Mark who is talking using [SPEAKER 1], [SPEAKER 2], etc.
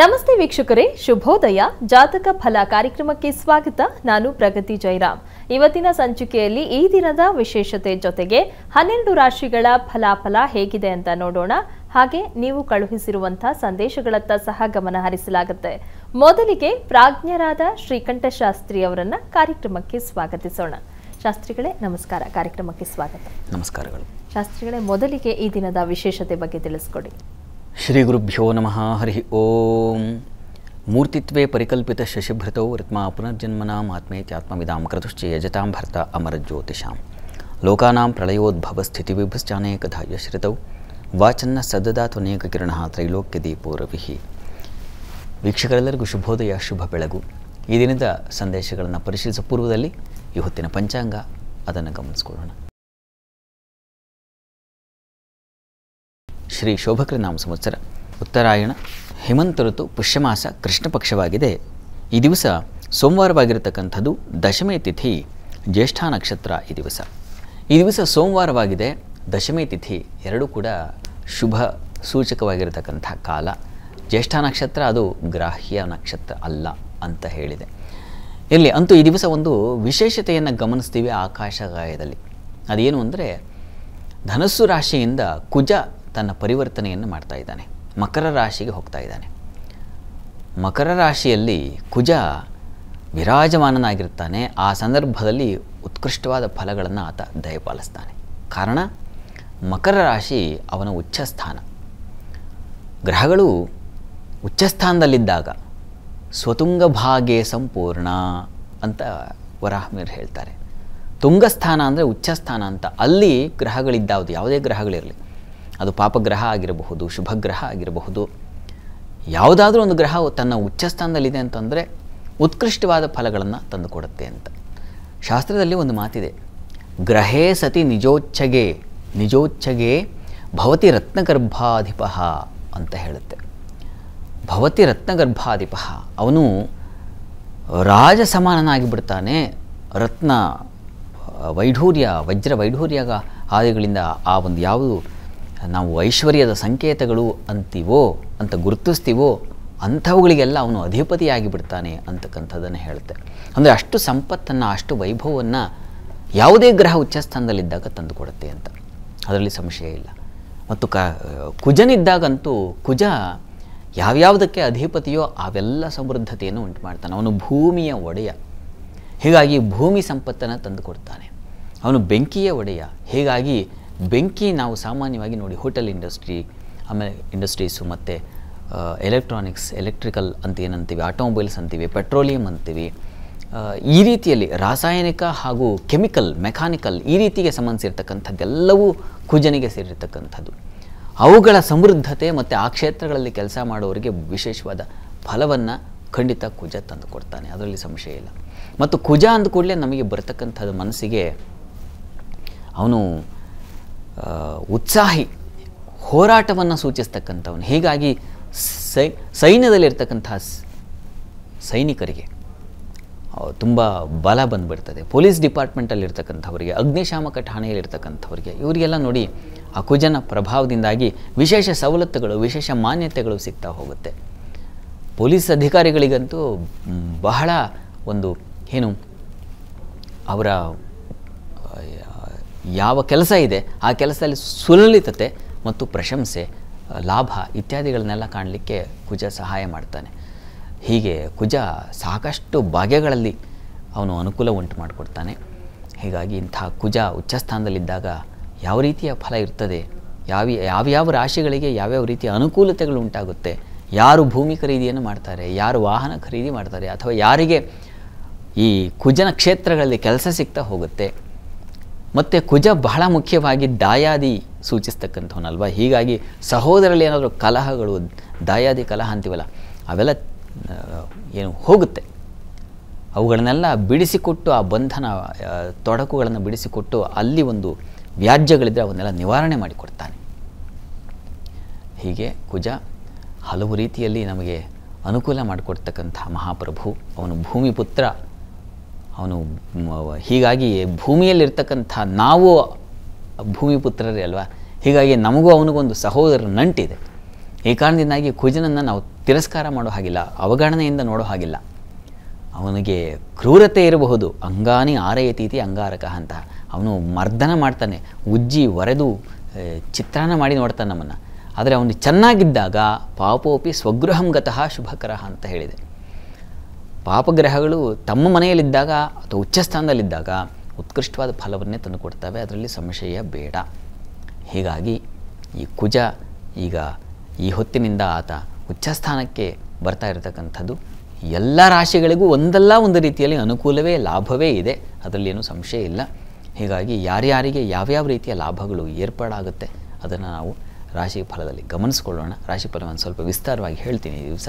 [SPEAKER 1] ನಮಸ್ತೆ ವೀಕ್ಷಕರೇ ಶುಭೋದಯ ಜಾತಕ ಫಲ ಕಾರ್ಯಕ್ರಮಕ್ಕೆ ಸ್ವಾಗತ ನಾನು ಪ್ರಗತಿ ಜೈರಾಮ್ ಇವತ್ತಿನ ಸಂಚಿಕೆಯಲ್ಲಿ ಈ ದಿನದ ವಿಶೇಷತೆ ಜೊತೆಗೆ ಹನ್ನೆರಡು ರಾಶಿಗಳ ಫಲಾಫಲ ಹೇಗಿದೆ ಅಂತ ನೋಡೋಣ ಹಾಗೆ ನೀವು ಕಳುಹಿಸಿರುವಂತಹ ಸಂದೇಶಗಳತ್ತ ಸಹ ಗಮನ ಹರಿಸಲಾಗುತ್ತೆ ಮೊದಲಿಗೆ ಪ್ರಾಜ್ಞರಾದ ಶ್ರೀಕಂಠ ಶಾಸ್ತ್ರಿ ಅವರನ್ನ ಕಾರ್ಯಕ್ರಮಕ್ಕೆ ಸ್ವಾಗತಿಸೋಣ ಶಾಸ್ತ್ರಿಗಳೇ ನಮಸ್ಕಾರ ಕಾರ್ಯಕ್ರಮಕ್ಕೆ ಸ್ವಾಗತ ನಮಸ್ಕಾರಗಳು ಶಾಸ್ತ್ರಿಗಳೇ ಮೊದಲಿಗೆ ಈ ದಿನದ ವಿಶೇಷತೆ ಬಗ್ಗೆ ತಿಳಿಸ್ಕೊಡಿ ಶ್ರೀಗುರುಭ್ಯೋ ನಮಃ ಹರಿ ಓಂ ಮೂರ್ತಿತ್ವೇ ಪರಿಕಲ್ಪಿತ ಶಶಿಭೃತೌ ರತ್ಮ ಪುನರ್ಜನ್ಮನಾಂ ಆತ್ಮೇತ್ಯಾತ್ಮವಿದಾಂ ಕ್ರತುಶ್ಚ ಯಜತಾಂ ಭರ್ತ ಅಮರಜ್ಯೋತಿಷಾಂ ಲೋಕಾನಾಂ ಪ್ರಳಯೋದ್ಭವ ಸ್ಥಿತಿವಿಭಶ್ಚಾನೇಕಧಾಯಶ್ರಿತೌ ವಾಚನ್ನ ಸದದಾತ್ವನೇಕಕಿರಣಃ ತ್ರೈಲೋಕ್ಯದೀಪೋರವಿಃ ವೀಕ್ಷಕರೆಲ್ಲರಿಗೂ ಶುಭೋದಯ ಶುಭ ಬೆಳಗು ಈ ದಿನದ ಸಂದೇಶಗಳನ್ನು ಪರಿಶೀಲಿಸ ಪೂರ್ವದಲ್ಲಿ ಈ ಹೊತ್ತಿನ ಪಂಚಾಂಗ ಅದನ್ನು ಗಮನಿಸ್ಕೊಳ್ಳೋಣ ಶ್ರೀ ನಾಮ ಸಂವತ್ಸರ ಉತ್ತರಾಯಣ ಹೇಮಂತ ಋತು ಪುಷ್ಯಮಾಸ ಕೃಷ್ಣ ಪಕ್ಷವಾಗಿದೆ ಈ ದಿವಸ ಸೋಮವಾರವಾಗಿರತಕ್ಕಂಥದ್ದು ದಶಮಿ ತಿಥಿ ಜ್ಯೇಷ್ಠ ನಕ್ಷತ್ರ ಈ ದಿವಸ ಈ ದಿವಸ ಸೋಮವಾರವಾಗಿದೆ ದಶಮಿ ತಿಥಿ ಎರಡೂ ಕೂಡ ಶುಭ ಸೂಚಕವಾಗಿರತಕ್ಕಂಥ ಕಾಲ ಜ್ಯೇಷ್ಠ ನಕ್ಷತ್ರ ಅದು ಗ್ರಾಹ್ಯ ನಕ್ಷತ್ರ ಅಲ್ಲ ಅಂತ ಹೇಳಿದೆ ಇಲ್ಲಿ ಅಂತೂ ಈ ದಿವಸ ಒಂದು ವಿಶೇಷತೆಯನ್ನು ಗಮನಿಸ್ತೀವಿ ಆಕಾಶಗಾಯದಲ್ಲಿ ಅದೇನು ಅಂದರೆ ಧನಸ್ಸು ರಾಶಿಯಿಂದ ಕುಜ ತನ್ನ ಪರಿವರ್ತನೆಯನ್ನು ಮಾಡ್ತಾ ಇದ್ದಾನೆ ಮಕರ ರಾಶಿಗೆ ಹೋಗ್ತಾ ಇದ್ದಾನೆ ಮಕರ ರಾಶಿಯಲ್ಲಿ ಕುಜ ವಿರಾಜಮಾನನಾಗಿರ್ತಾನೆ ಆ ಸಂದರ್ಭದಲ್ಲಿ ಉತ್ಕೃಷ್ಟವಾದ ಫಲಗಳನ್ನು ಆತ ದಯಪಾಲಿಸ್ತಾನೆ ಕಾರಣ ಮಕರ ರಾಶಿ ಅವನ ಉಚ್ಚಸ್ಥಾನ ಗ್ರಹಗಳು ಉಚ್ಚಸ್ಥಾನದಲ್ಲಿದ್ದಾಗ ಸ್ವತುಂಗ ಭಾಗೆ ಸಂಪೂರ್ಣ ಅಂತ ವರಾಹಮೀರ್ ಹೇಳ್ತಾರೆ ತುಂಗಸ್ಥಾನ ಅಂದರೆ ಉಚ್ಚಸ್ಥಾನ ಅಂತ ಅಲ್ಲಿ ಗ್ರಹಗಳಿದ್ದಾವುದು ಯಾವುದೇ ಗ್ರಹಗಳಿರಲಿ ಅದು ಪಾಪಗ್ರಹ ಆಗಿರಬಹುದು ಶುಭಗ್ರಹ ಆಗಿರಬಹುದು ಯಾವುದಾದ್ರೂ ಒಂದು ಗ್ರಹವು ತನ್ನ ಉಚ್ಚ ಸ್ಥಾನದಲ್ಲಿದೆ ಅಂತಂದರೆ ಉತ್ಕೃಷ್ಟವಾದ ಫಲಗಳನ್ನು ತಂದುಕೊಡುತ್ತೆ ಅಂತ ಶಾಸ್ತ್ರದಲ್ಲಿ ಒಂದು ಮಾತಿದೆ ಗ್ರಹೇ ಸತಿ ನಿಜೋಚ್ಛಗೆ ನಿಜೋಚ್ಛಗೆ ಭವತಿ ರತ್ನಗರ್ಭಾಧಿಪ ಅಂತ ಹೇಳುತ್ತೆ ಭವತಿ ರತ್ನಗರ್ಭಾಧಿಪ ಅವನು ರಾಜ ರತ್ನ ವೈಢೂರ್ಯ ವಜ್ರ ವೈಢೂರ್ಯ ಆದಿಗಳಿಂದ ಆ ಒಂದು ಯಾವುದು ನಾವು ಐಶ್ವರ್ಯದ ಸಂಕೇತಗಳು ಅಂತೀವೋ ಅಂತ ಗುರುತಿಸ್ತೀವೋ ಅಂಥವುಗಳಿಗೆಲ್ಲ ಅವನು ಅಧಿಪತಿಯಾಗಿ ಬಿಡ್ತಾನೆ ಅಂತಕ್ಕಂಥದ್ದನ್ನು ಹೇಳ್ತೆ ಅಂದರೆ ಅಷ್ಟು ಸಂಪತ್ತನ್ನು ಅಷ್ಟು ವೈಭವವನ್ನು ಯಾವುದೇ ಗ್ರಹ ಉಚ್ಚಸ್ಥಾನದಲ್ಲಿದ್ದಾಗ ತಂದು ಕೊಡುತ್ತೆ ಅಂತ ಅದರಲ್ಲಿ ಸಂಶಯ ಇಲ್ಲ ಮತ್ತು ಕ ಕುಜನಿದ್ದಾಗಂತೂ ಕುಜ ಯಾವ್ಯಾವುದಕ್ಕೆ ಅಧಿಪತಿಯೋ ಅವೆಲ್ಲ ಸಮೃದ್ಧತೆಯನ್ನು ಉಂಟು ಮಾಡ್ತಾನೆ ಅವನು ಭೂಮಿಯ ಒಡೆಯ ಹೀಗಾಗಿ ಭೂಮಿ ಸಂಪತ್ತನ್ನು ತಂದುಕೊಡ್ತಾನೆ ಅವನು ಬೆಂಕಿಯ ಒಡೆಯ ಹೀಗಾಗಿ ಬೆಂಕಿ ನಾವು ಸಾಮಾನ್ಯವಾಗಿ ನೋಡಿ ಹೋಟೆಲ್ ಇಂಡಸ್ಟ್ರಿ ಆಮೇಲೆ ಇಂಡಸ್ಟ್ರೀಸು ಮತ್ತು ಎಲೆಕ್ಟ್ರಾನಿಕ್ಸ್ ಎಲೆಕ್ಟ್ರಿಕಲ್ ಅಂತ ಏನಂತೀವಿ ಆಟೋಮೊಬೈಲ್ಸ್ ಅಂತೀವಿ ಪೆಟ್ರೋಲಿಯಂ ಅಂತೀವಿ ಈ ರೀತಿಯಲ್ಲಿ ರಾಸಾಯನಿಕ ಹಾಗೂ ಕೆಮಿಕಲ್ ಮೆಕ್ಯಾನಿಕಲ್ ಈ ರೀತಿಗೆ ಸಂಬಂಧಿಸಿರ್ತಕ್ಕಂಥದ್ದೆಲ್ಲವೂ ಕುಜನಿಗೆ ಸೇರಿರ್ತಕ್ಕಂಥದ್ದು ಅವುಗಳ ಸಮೃದ್ಧತೆ ಮತ್ತು ಆ ಕ್ಷೇತ್ರಗಳಲ್ಲಿ ಕೆಲಸ ಮಾಡುವವರಿಗೆ ವಿಶೇಷವಾದ ಫಲವನ್ನು ಖಂಡಿತ ಕುಜ ತಂದು ಕೊಡ್ತಾನೆ ಅದರಲ್ಲಿ ಸಂಶಯ ಇಲ್ಲ ಮತ್ತು ಕುಜ ಅಂದ ಕೂಡಲೇ ನಮಗೆ ಬರ್ತಕ್ಕಂಥದ್ದು ಮನಸ್ಸಿಗೆ ಅವನು ಉತ್ಸಾಹಿ ಹೋರಾಟವನ್ನು ಸೂಚಿಸ್ತಕ್ಕಂಥವನು ಹೀಗಾಗಿ ಸೈ ಸೈನ್ಯದಲ್ಲಿರ್ತಕ್ಕಂಥ ಸೈನಿಕರಿಗೆ ತುಂಬ ಬಲ ಬಂದುಬಿಡ್ತದೆ ಪೊಲೀಸ್ ಡಿಪಾರ್ಟ್ಮೆಂಟಲ್ಲಿರ್ತಕ್ಕಂಥವರಿಗೆ ಅಗ್ನಿಶಾಮಕ ಠಾಣೆಯಲ್ಲಿರ್ತಕ್ಕಂಥವರಿಗೆ ಇವರಿಗೆಲ್ಲ ನೋಡಿ ಆ ಕುಜನ ಪ್ರಭಾವದಿಂದಾಗಿ ವಿಶೇಷ ಸವಲತ್ತುಗಳು ವಿಶೇಷ ಮಾನ್ಯತೆಗಳು ಸಿಗ್ತಾ ಹೋಗುತ್ತೆ ಪೊಲೀಸ್ ಅಧಿಕಾರಿಗಳಿಗಂತೂ ಬಹಳ ಒಂದು ಏನು ಅವರ ಯಾವ ಕೆಲಸ ಇದೆ ಆ ಕೆಲಸದಲ್ಲಿ ಸುಲಲಿತತೆ ಮತ್ತು ಪ್ರಶಂಸೆ ಲಾಭ ಇತ್ಯಾದಿಗಳನ್ನೆಲ್ಲ ಕಾಣಲಿಕ್ಕೆ ಕುಜ ಸಹಾಯ ಮಾಡ್ತಾನೆ ಹೀಗೆ ಕುಜ ಸಾಕಷ್ಟು ಭಾಗ್ಯಗಳಲ್ಲಿ ಅವನು ಅನುಕೂಲ ಉಂಟು ಮಾಡಿಕೊಡ್ತಾನೆ ಹೀಗಾಗಿ ಇಂಥ ಕುಜ ಸ್ಥಾನದಲ್ಲಿದ್ದಾಗ ಯಾವ ರೀತಿಯ ಫಲ ಇರ್ತದೆ ಯಾವ ಯಾವ್ಯಾವ ರಾಶಿಗಳಿಗೆ ಯಾವ್ಯಾವ ರೀತಿಯ ಅನುಕೂಲತೆಗಳು ಉಂಟಾಗುತ್ತೆ ಯಾರು ಭೂಮಿ ಖರೀದಿಯನ್ನು ಮಾಡ್ತಾರೆ ಯಾರು ವಾಹನ ಖರೀದಿ ಮಾಡ್ತಾರೆ ಅಥವಾ ಯಾರಿಗೆ ಈ ಕುಜನ ಕ್ಷೇತ್ರಗಳಲ್ಲಿ ಕೆಲಸ ಸಿಗ್ತಾ ಹೋಗುತ್ತೆ ಮತ್ತು ಕುಜ ಬಹಳ ಮುಖ್ಯವಾಗಿ ದಾಯಾದಿ ಸೂಚಿಸ್ತಕ್ಕಂಥವನಲ್ವ ಹೀಗಾಗಿ ಸಹೋದರಲ್ಲಿ ಏನಾದರೂ ಕಲಹಗಳು ದಾಯಾದಿ ಕಲಹ ಅಂತೀವಲ್ಲ ಅವೆಲ್ಲ ಏನು ಹೋಗುತ್ತೆ ಅವುಗಳನ್ನೆಲ್ಲ ಬಿಡಿಸಿಕೊಟ್ಟು ಆ ಬಂಧನ ತೊಡಕುಗಳನ್ನು ಬಿಡಿಸಿಕೊಟ್ಟು ಅಲ್ಲಿ ಒಂದು ವ್ಯಾಜ್ಯಗಳಿದ್ದರೆ ಅವನ್ನೆಲ್ಲ ನಿವಾರಣೆ ಮಾಡಿಕೊಡ್ತಾನೆ ಹೀಗೆ ಕುಜ ಹಲವು ರೀತಿಯಲ್ಲಿ ನಮಗೆ ಅನುಕೂಲ ಮಾಡಿಕೊಡ್ತಕ್ಕಂಥ ಮಹಾಪ್ರಭು ಅವನು ಭೂಮಿಪುತ್ರ ಅವನು ಹೀಗಾಗಿ ಭೂಮಿಯಲ್ಲಿರ್ತಕ್ಕಂಥ ನಾವು ಭೂಮಿಪುತ್ರರೇ ಅಲ್ವಾ ಹೀಗಾಗಿ ನಮಗೂ ಅವನಿಗೊಂದು ಸಹೋದರ ನಂಟಿದೆ ಈ ಕಾರಣದಿಂದಾಗಿ ಕುಜನನ್ನು ನಾವು ತಿರಸ್ಕಾರ ಮಾಡೋ ಹಾಗಿಲ್ಲ ಅವಗಣನೆಯಿಂದ ನೋಡೋ ಹಾಗಿಲ್ಲ ಅವನಿಗೆ ಕ್ರೂರತೆ ಇರಬಹುದು ಅಂಗಾನಿ ಆರಯತೀತಿ ಅಂಗಾರಕ ಅಂತ ಅವನು ಮರ್ದನ ಮಾಡ್ತಾನೆ ಉಜ್ಜಿ ಒರೆದು ಚಿತ್ರಾನ ಮಾಡಿ ನೋಡ್ತಾನೆ ನಮ್ಮನ್ನು ಆದರೆ ಅವನು ಚೆನ್ನಾಗಿದ್ದಾಗ ಪಾಪೋಪಿ ಸ್ವಗೃಹಂ ಗತಃ ಶುಭಕರ ಅಂತ ಹೇಳಿದೆ ಪಾಪಗ್ರಹಗಳು ತಮ್ಮ ಮನೆಯಲ್ಲಿದ್ದಾಗ ಅಥವಾ ಉಚ್ಚ ಸ್ಥಾನದಲ್ಲಿದ್ದಾಗ ಉತ್ಕೃಷ್ಟವಾದ ಫಲವನ್ನೇ ತಂದು ಕೊಡ್ತವೆ ಅದರಲ್ಲಿ ಸಂಶಯ ಬೇಡ ಹೀಗಾಗಿ ಈ ಕುಜ ಈಗ ಈ ಹೊತ್ತಿನಿಂದ ಆತ ಉಚ್ಚ ಸ್ಥಾನಕ್ಕೆ ಬರ್ತಾ ಇರತಕ್ಕಂಥದ್ದು ಎಲ್ಲ ರಾಶಿಗಳಿಗೂ ಒಂದಲ್ಲ ಒಂದು ರೀತಿಯಲ್ಲಿ ಅನುಕೂಲವೇ ಲಾಭವೇ ಇದೆ ಅದರಲ್ಲಿ ಏನೂ ಸಂಶಯ ಇಲ್ಲ ಹೀಗಾಗಿ ಯಾರ್ಯಾರಿಗೆ ಯಾವ್ಯಾವ ರೀತಿಯ ಲಾಭಗಳು ಏರ್ಪಾಡಾಗುತ್ತೆ ಅದನ್ನು ನಾವು ರಾಶಿ ಫಲದಲ್ಲಿ ಗಮನಿಸ್ಕೊಳ್ಳೋಣ ರಾಶಿ ಫಲವನ್ನು ಸ್ವಲ್ಪ ವಿಸ್ತಾರವಾಗಿ ಹೇಳ್ತೀನಿ ಈ ದಿವಸ